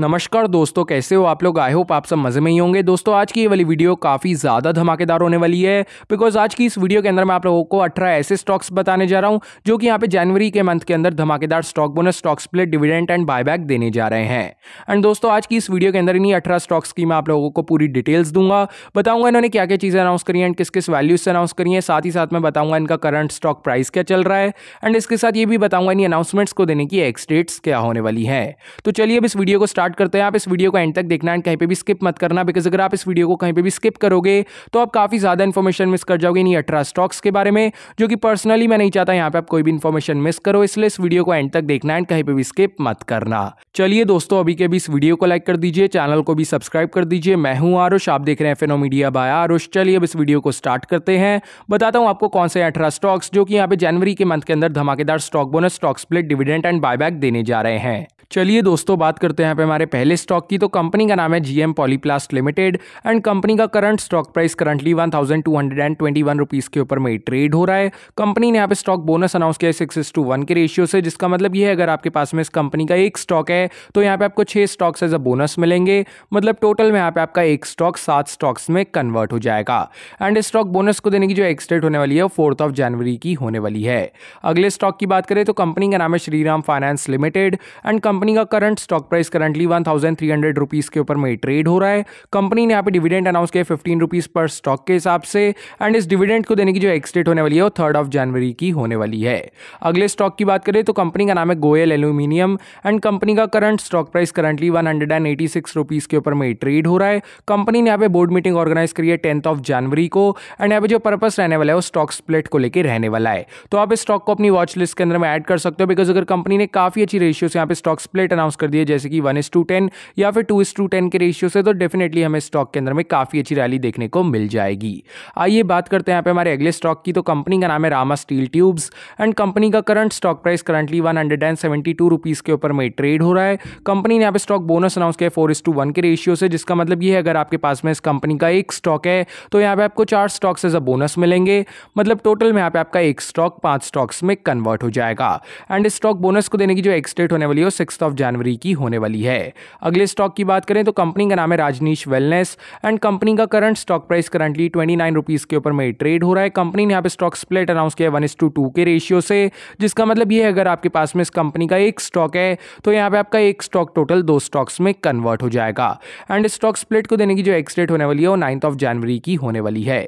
नमस्कार दोस्तों कैसे हो आप लोग आई होप आप सब मज़े में ही होंगे दोस्तों आज की ये वाली वीडियो काफ़ी ज़्यादा धमाकेदार होने वाली है बिकॉज आज की इस वीडियो के अंदर मैं आप लोगों को 18 ऐसे स्टॉक्स बताने जा रहा हूँ जो कि यहाँ पे जनवरी के मंथ के अंदर धमाकेदार stock bonus stocks split dividend and buyback देने जा रहे हैं एंड दोस्तों आज की इस वीडियो के अंदर इन्हीं अठारह स्टॉक्स की मैं आप लोगों को पूरी डिटेल्स दूंगा बताऊंगा इन्होंने क्या क्या चीज़ें अनाउंस करी एंड किस किस वैल्यूज से अनाउंस करी है साथ ही साथ मैं बताऊंगा इनका करंट स्टॉक प्राइस क्या चल रहा है एंड इसके साथ ये भी बताऊंगा इन अनाउंसमेंट्स को देने की एक्सडेट्स क्या होने वाली है तो चलिए अब इस वीडियो को स्टार्ट स्टार्ट करते हैं आप इस वीडियो को एंड तक देखना एंड कहीं पर भी स्किप मत करना बिकॉज अगर आप इस वीडियो को कहीं पर भी स्किप करोगे तो आप काफ़ी ज़्यादा इन्फॉर्मेशन मिस कर जाओगे इन अठारह स्टॉक्स के बारे में जो कि पर्सनली मैं नहीं चाहता यहाँ पर आप कोई भी इन्फॉर्मेशन मिस करो इसलिए इस वीडियो को एंड तक देखना एंड कहीं पर भी स्किप मत करना चलिए दोस्तों अभी के भी इस वीडियो को लाइक कर दीजिए चैनल को भी सब्सक्राइब कर दीजिए मैं हूँ आरुष आप देख रहे हैं मीडिया बाय आरुष चलिए अब इस वीडियो को स्टार्ट करते हैं बताता हूँ आपको कौन से अठारह स्टॉक्स जो कि यहाँ पे जनवरी के मंथ के अंदर धमाकेदार stock bonus stock split dividend and buyback देने जा रहे हैं चलिए दोस्तों बात करते हैं यहाँ हमारे पहले स्टॉक की तो कंपनी का नाम है GM Polyplast limited and company का current stock price currently one thousand two hundred and twenty one rupees के ऊपर में ट्रेड हो रहा है कंपनी ने यहाँ पे स्टॉक बोनस अनाउंस किया है सिक्स टू वन के रेशियो से जिसका मतलब ये है अगर आपके पास में इस कंपनी का एक स्टॉक है तो यहाँ पे आपको छः स्टॉक्स एज अ बोनस मिलेंगे मतलब टोटल में यहाँ पे आपका एक स्टॉक सात स्टॉक्स में कन्वर्ट हो जाएगा एंड स्टॉक बोनस को देने की जो एक्सडेट होने वाली है वो फोर्थ ऑफ जनवरी की होने वाली है अगले स्टॉक की बात करें तो कंपनी का नाम है Shriram finance limited and company का current stock price currently one thousand three hundred rupees के ऊपर में ट्रेड हो रहा है कंपनी ने यहाँ पे डिविडेंड अनाउंस किया फिफ्टीन रुपीज़ पर स्टॉक के हिसाब से एंड इस डिविडेंड को देने की जो एक्सडेट होने वाली है वो थर्ड ऑफ जनवरी की होने वाली है अगले स्टॉक की बात करें तो कंपनी का नाम है गोयल एल्यूमिनियम एंड कंपनी का current stock price currently one hundred and eighty six rupees के ऊपर में ट्रेड हो रहा है कंपनी ने यहाँ पे बोर्ड मीटिंग ऑर्गेनाइज करी है टेंथ ऑफ जनवरी को एंड यहाँ पे जो पर्पस रहने वाला है वो स्टॉक स्प्लिट को लेकर रहने वाला है तो आप इस स्टॉक को अपनी वॉच लिस्ट के अंदर में एड कर सकते हो बिकॉज अगर कंपनी ने काफ़ी अच्छी रेशियो से यहाँ पे स्टॉक स्प्लिट अनाउंस कर दिए जैसे कि वन इस टू टेन या फिर टू इस टू टेन के रेशियो से तो डेफिनेटली हमें स्टॉक के अंदर में काफ़ी अच्छी रैली देखने को मिल जाएगी आइए बात करते हैं यहाँ पे हमारे अगले स्टॉक की तो कंपनी का नाम है Rama steel tubes and company का current stock price currently one hundred and seventy two rupees के ऊपर में ट्रेड हो रहा है कंपनी ने यहाँ पे स्टॉक बोनस अनाउंस किया है फोर इस टू वन के रेशियो से जिसका मतलब ये है अगर आपके पास में इस कंपनी का एक स्टॉक है तो यहाँ पे आपको चार स्टॉक्स एज अ बोनस मिलेंगे मतलब टोटल में यहाँ पे आपका एक स्टॉक पांच स्टॉक्स में कन्वर्ट हो जाएगा एंड स्टॉक बोनस को देने की जो एक्सटेट होने वाली है सिक्स सिक्स ऑफ जनवरी की होने वाली है अगले स्टॉक की बात करें तो कंपनी का नाम है राजनीश वेलनेस एंड कंपनी का current stock price currently twenty nine rupees के ऊपर में ट्रेड हो रहा है कंपनी ने यहाँ पे स्टॉक स्प्लिट अनाउंस किया है वन टू टू के रेशियो से जिसका मतलब ये है अगर आपके पास में इस कंपनी का एक स्टॉक है तो यहाँ पे आपका एक स्टॉक टोटल दो स्टॉक्स में कन्वर्ट हो जाएगा एंड स्टॉक स्प्लिट को देने की जो एक्सडेट होने वाली है वो नाइन्थ ऑफ जनवरी की होने वाली है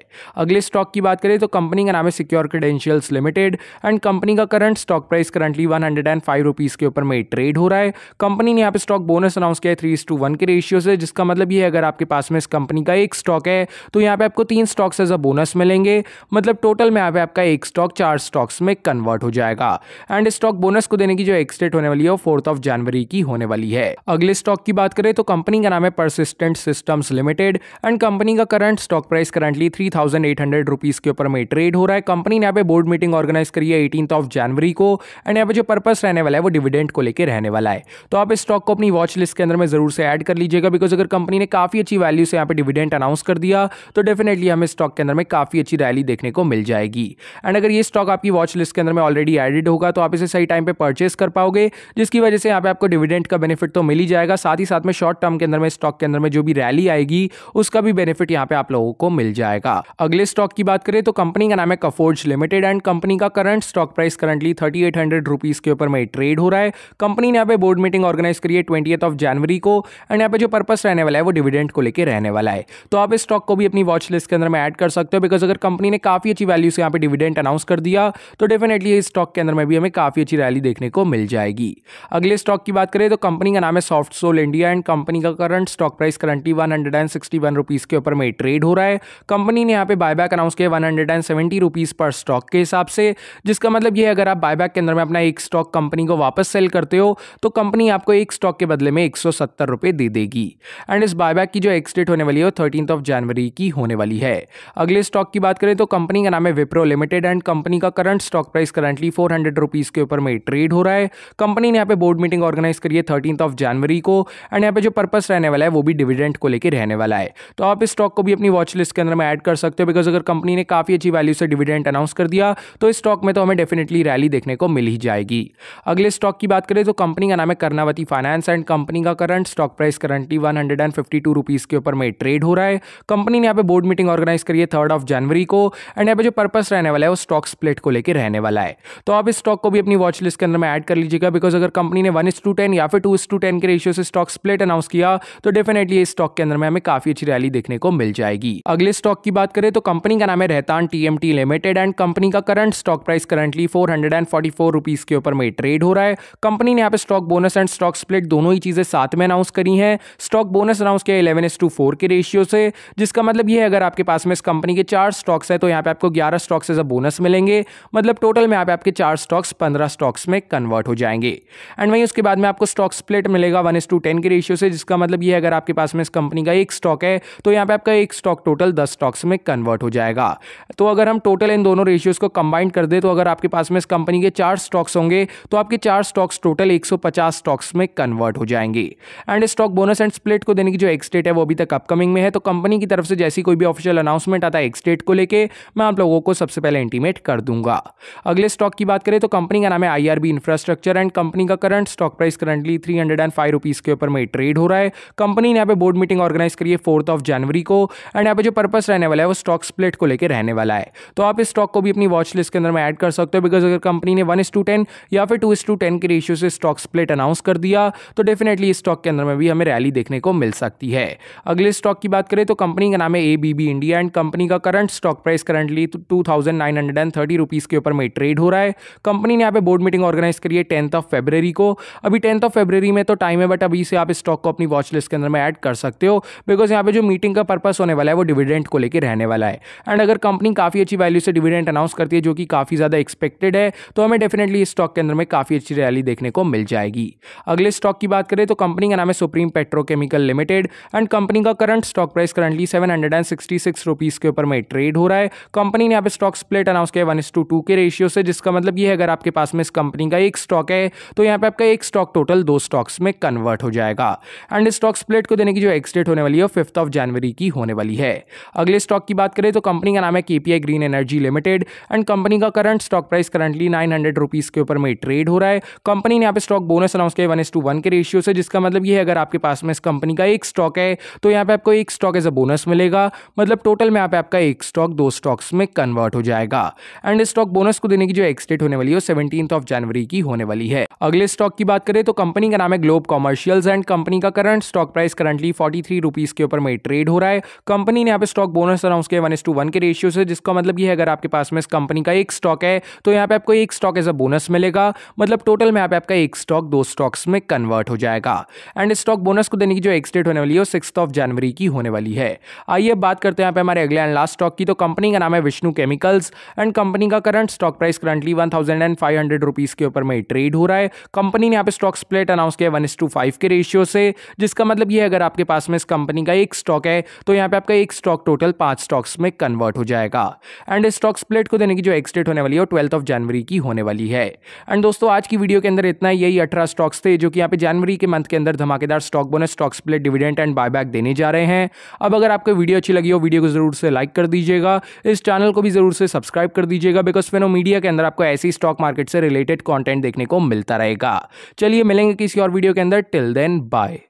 अगले स्टॉक की बात करें तो कंपनी का नाम है secure credentials limited and company का current stock price currently one hundred and five rupees के ऊपर में ट्रेड हो रहा है रहा है कंपनी ने यहाँ पे स्टॉक बोनस अनाउंस किया है थ्री टू वन के रेशियो से जिसका मतलब ये है अगर आपके पास में इस कंपनी का एक स्टॉक है तो यहाँ पे आपको तीन स्टॉक्स एज अ बोनस मिलेंगे मतलब टोटल में यहाँ पे आपका एक स्टॉक चार स्टॉक्स में कन्वर्ट हो जाएगा एंड स्टॉक बोनस को देने की जो एक्सडेट होने वाली है वो फोर्थ ऑफ जनवरी की होने वाली है अगले स्टॉक की बात करें तो कंपनी का नाम है persistent systems limited and company का current stock price currently three thousand eight hundred rupees के ऊपर में ट्रेड हो रहा है कंपनी ने यहाँ पे बोर्ड मीटिंग ऑर्गेनाइज करी है एटीन ऑफ जनवरी को एंड यहाँ पे जो पर्पस रहने वाला है वो डिविडेंड को लेकर रहने वाला है लाए तो आप इस स्टॉक को अपनी वॉच लिस्ट के अंदर में ज़रूर से ऐड कर लीजिएगा बिकॉज अगर कंपनी ने काफ़ी अच्छी वैल्यू से यहाँ पे डिविडेंट अनाउंस कर दिया तो डेफिनेटली हमें स्टॉक के अंदर में काफ़ी अच्छी रैली देखने को मिल जाएगी एंड अगर ये स्टॉक आपकी वॉच लिस्ट के अंदर में ऑलरेडी एडेड होगा तो आप इसे सही टाइम पर परचेस कर पाओगे जिसकी वजह से यहाँ पे आपको डिविडेंट का बेनिफिट तो मिल ही जाएगा साथ ही साथ में शॉर्ट टर्म के अंदर में स्टॉक के अंदर में जो भी रैली आएगी उसका भी बेनिफिट यहाँ पे आप लोगों को मिल जाएगा अगले स्टॉक की बात करें तो कंपनी का नाम है कफोर्ज लिमिटेड एंड कंपनी का current stock price currently thirty eight hundred rupees के ऊपर में ट्रेड हो रहा है कंपनी ने यहाँ पे बोर्ड मीटिंग ऑर्गेनाइज करिए ट्वेंटी ऑफ जनवरी को एंड यहाँ पे जो पर्पस रहने वाला है वो डिविडेंड को लेकर रहने वाला है तो आप इस स्टॉक को भी अपनी वॉच लिस्ट के अंदर में ऐड कर सकते हो बिकॉज अगर कंपनी ने काफ़ी अच्छी वैल्यू से यहाँ पे डिविडेंड अनाउंस कर दिया तो डेफिनेटली इस स्टॉक के अंदर में भी हमें काफ़ी अच्छी रैली देखने को मिल जाएगी अगले स्टॉक की बात करें तो कंपनी का नाम है Softsol India and company का current stock price currently one hundred and sixty one rupees के ऊपर में ट्रेड हो रहा है कंपनी ने यहाँ पे बाय बैक अनाउंस किया one hundred and seventy rupees पर स्टॉक के हिसाब से जिसका मतलब ये अगर आप बाय बैक के अंदर में अपना एक स्टॉक कंपनी को वापस सेल करते हो तो कंपनी आपको एक स्टॉक के बदले में एक रुपए दे देगी एंड इस बायबैक की जो एक्सडेट होने वाली है वो थर्टीन ऑफ जनवरी की होने वाली है अगले स्टॉक की बात करें तो कंपनी का नाम है विप्रो लिमिटेड एंड कंपनी का current stock price currently four hundred rupees के ऊपर में ट्रेड हो रहा है कंपनी ने यहाँ पे बोर्ड मीटिंग ऑर्गेनाइज करी है थर्टीन ऑफ जनवरी को एंड यहाँ पे जो पर्पस रहने वाला है वो भी डिविडेंड को लेकर रहने वाला है तो आप इस स्टॉक को भी अपनी वॉच लिस्ट के अंदर में ऐड कर सकते हो बिकॉज अगर कंपनी ने काफ़ी अच्छी वैल्यू से डिविडेंड अनाउंस कर दिया तो इस स्टॉक में तो हमें डेफिनेटली रैली देखने को मिल ही जाएगी अगले स्टॉक की बात करें तो कंपनी का नाम है कर्नावती फाइनेंस एंड कंपनी का current stock price currently one hundred and fifty two rupees के ऊपर में ट्रेड हो रहा है कंपनी ने यहाँ पे बोर्ड मीटिंग ऑर्गेनाइज करी है थर्ड ऑफ जनवरी को एंड यहाँ पे जो पर्पस रहने वाला है वो स्टॉक स्प्लिट को लेकर रहने वाला है तो आप इस स्टॉक को भी अपनी वॉच लिस्ट के अंदर में ऐड कर लीजिएगा बिकॉज अगर कंपनी ने वन इस टू टेन या फिर टू इस टू टेन के रेशियो से स्टॉक स्प्लिट अनाउंस किया तो डेफिनेटली इस स्टॉक के अंदर में हमें काफी अच्छी रैली देखने को मिल जाएगी अगले स्टॉक की बात करें तो कंपनी का नाम है Rhetan TMT limited and company का current stock price currently four hundred and forty four rupees के ऊपर में ट्रेड हो रहा है कंपनी ने यहाँ पे stock stock bonus and stock split दोनों ही चीज़ें साथ में अनाउंस करी हैं स्टॉक बोनस अनाउंस किया इलेवन एस टू फोर के रेशियो से जिसका मतलब यह है अगर आपके पास में इस कंपनी के चार स्टॉक्स है तो यहाँ पे आपको ग्यारह स्टॉक्स एज अ बोनस मिलेंगे मतलब टोटल में यहाँ पे आपके चार स्टॉक्स पंद्रह स्टॉक्स में कन्वर्ट हो जाएंगे एंड वहीं उसके बाद में आपको स्टॉक स्प्लिट मिलेगा वन एस टू टेन के रेशियो से जिसका मतलब यह है अगर आपके पास में इस कंपनी का एक स्टॉक है तो यहाँ पे आपका एक स्टॉक टोटल दस स्टॉक्स में कन्वर्ट हो जाएगा तो अगर हम टोटल इन दोनों रेशियोज को कंबाइंड कर दे तो अगर आपके पास में इस कंपनी के चार स्टॉक्स होंगे तो आपके चार स्टॉक्स टोटल एक सौ पचास स्टॉक्स में कन्वर्ट हो जाएंगे and stock bonus and split को देने की जो एक्सडेट है वो अभी तक अपकमिंग में है तो कंपनी की तरफ से जैसी कोई भी ऑफिशियल अनाउंसमेंट आता है एक्सडेट को लेकर मैं आप लोगों को सबसे पहले इंटीमेट कर दूंगा अगले स्टॉक की बात करें तो कंपनी का नाम है आई इंफ्रास्ट्रक्चर एंड कंपनी का current stock price currently three hundred and five rupees के ऊपर में ट्रेड हो रहा है कंपनी ने यहाँ पे बोर्ड मीटिंग ऑर्गेनाइज करिए फोर्थ ऑफ जनवरी को एंड यहाँ पे जो पर्पस रहने वाला है वो स्टॉक स्प्लिट को लेकर रहने वाला है तो आप इस स्टॉक को भी अपनी वॉच लिस्ट के अंदर में ऐड कर सकते हो बिकॉज अगर कंपनी ने वन इस टू टेन या फिर टू इस टू टेन के रेशियो से स्टॉक स्प्लिट स्प्लिट अनाउंस कर दिया तो डेफिनेटली इस स्टॉक के अंदर में भी हमें रैली देखने को मिल सकती है अगले स्टॉक की बात करें तो कंपनी का नाम है ए इंडिया एंड कंपनी का current stock price currently two thousand nine hundred and thirty rupees के ऊपर में ट्रेड हो रहा है कंपनी ने यहाँ पे बोर्ड मीटिंग ऑर्गेनाइज करी है टेंथ ऑफ फेब्रवरी को अभी टेंथ ऑफ फेब्रवरी में तो टाइम है बट अभी से आप स्टॉक को अपनी वॉच लिस्ट के अंदर में ऐड कर सकते हो बिकॉज यहाँ पे जो मीटिंग का पर्पस होने वाला है वो डिविडेंट को लेकर रहने वाला है एंड अगर कंपनी काफ़ी अच्छी वैल्यू से डिविडेंट अनाउंस करती है जो कि काफ़ी ज़्यादा एक्सपेक्टेड है तो हमें डेफिनेटली इस स्टॉक के अंदर में काफ़ी अच्छी रैली देखने को मिल जाएगी जाएगी अगले स्टॉक की बात करें तो कंपनी का नाम है Supreme Petrochemical Limited and company का current stock price currently seven hundred and sixty six rupees के ऊपर में ट्रेड हो रहा है कंपनी ने यहाँ पे स्टॉक स्प्लिट अनाउंस किया वन इस टू टू के रेशियो से जिसका मतलब ये है अगर आपके पास में इस कंपनी का एक स्टॉक है तो यहाँ पे आपका एक स्टॉक टोटल दो स्टॉक्स में कन्वर्ट हो जाएगा एंड स्टॉक स्प्लिट को देने की जो एक्सडेट होने वाली है फिफ्थ ऑफ जनवरी की होने वाली है अगले स्टॉक की बात करें तो कंपनी का नाम है KPI green energy limited and company का current stock price currently nine hundred rupees के ऊपर में ट्रेड हो रहा है कंपनी ने यहाँ पे स्टॉक बोन बोनस अनाउंस के वन एस टू वन के रेशियो से जिसका मतलब ये है अगर आपके पास में इस कंपनी का एक स्टॉक है तो यहाँ पे आपको एक स्टॉक एज अ बोनस मिलेगा मतलब टोटल में यहाँ पे आपका एक स्टॉक दो स्टॉक्स में कन्वर्ट हो जाएगा एंड स्टॉक बोनस को देने की जो एक्सडेट होने वाली है सेवनटीन ऑफ जनवरी की होने वाली है अगले स्टॉक की बात करें तो कंपनी का नाम है ग्लोब कॉमर्शियल्स एंड कंपनी का current stock price currently forty three rupees के ऊपर में ट्रेड हो रहा है कंपनी ने यहाँ पे स्टॉक बोनस अनाउंस किया वन एस टू वन के रेशियो से जिसका मतलब ये है अगर आपके पास में इस कंपनी का एक स्टॉक है तो यहाँ पे आपको एक स्टॉक एज अ बोनस मिलेगा मतलब टोटल में यहाँ पे आपका एक स्टॉक स्टॉक दो स्टॉक्स में कन्वर्ट हो जाएगा एंड स्टॉक बोनस को देने की जो एक्सडेट होने वाली है वो सिक्स ऑफ जनवरी की होने वाली है आइए बात करते हैं यहाँ पे हमारे अगले एंड लास्ट स्टॉक की तो कंपनी का नाम है विष्णु केमिकल्स एंड कंपनी का current stock price currently one thousand and five hundred rupees के ऊपर में ट्रेड हो रहा है कंपनी ने यहाँ पे स्टॉक स्प्लिट अनाउंस किया वन टू फाइव के रेशियो से जिसका मतलब ये अगर आपके पास में इस कंपनी का एक स्टॉक है तो यहाँ पे आपका एक स्टॉक टोटल पांच स्टॉक्स में कन्वर्ट हो जाएगा एंड स्टॉक स्प्लिट को देने की जो एक्सडेट होने वाली है वो ट्वेल्थ ऑफ जनवरी की होने वाली है एंड दोस्तों आज की वीडियो के अंदर इतना यही अठारह स्टॉक्स थे जो कि यहाँ पे जनवरी के मंथ के अंदर धमाकेदार stock bonus stock split dividend and buyback देने जा रहे हैं अब अगर आपको वीडियो अच्छी लगी हो वीडियो को जरूर से लाइक कर दीजिएगा इस चैनल को भी जरूर से सब्सक्राइब कर दीजिएगा बिकॉज फेनो मीडिया के अंदर आपको ऐसी स्टॉक मार्केट से रिलेटेड कॉन्टेंट देखने को मिलता रहेगा चलिए मिलेंगे किसी और वीडियो के अंदर टिल देन बाय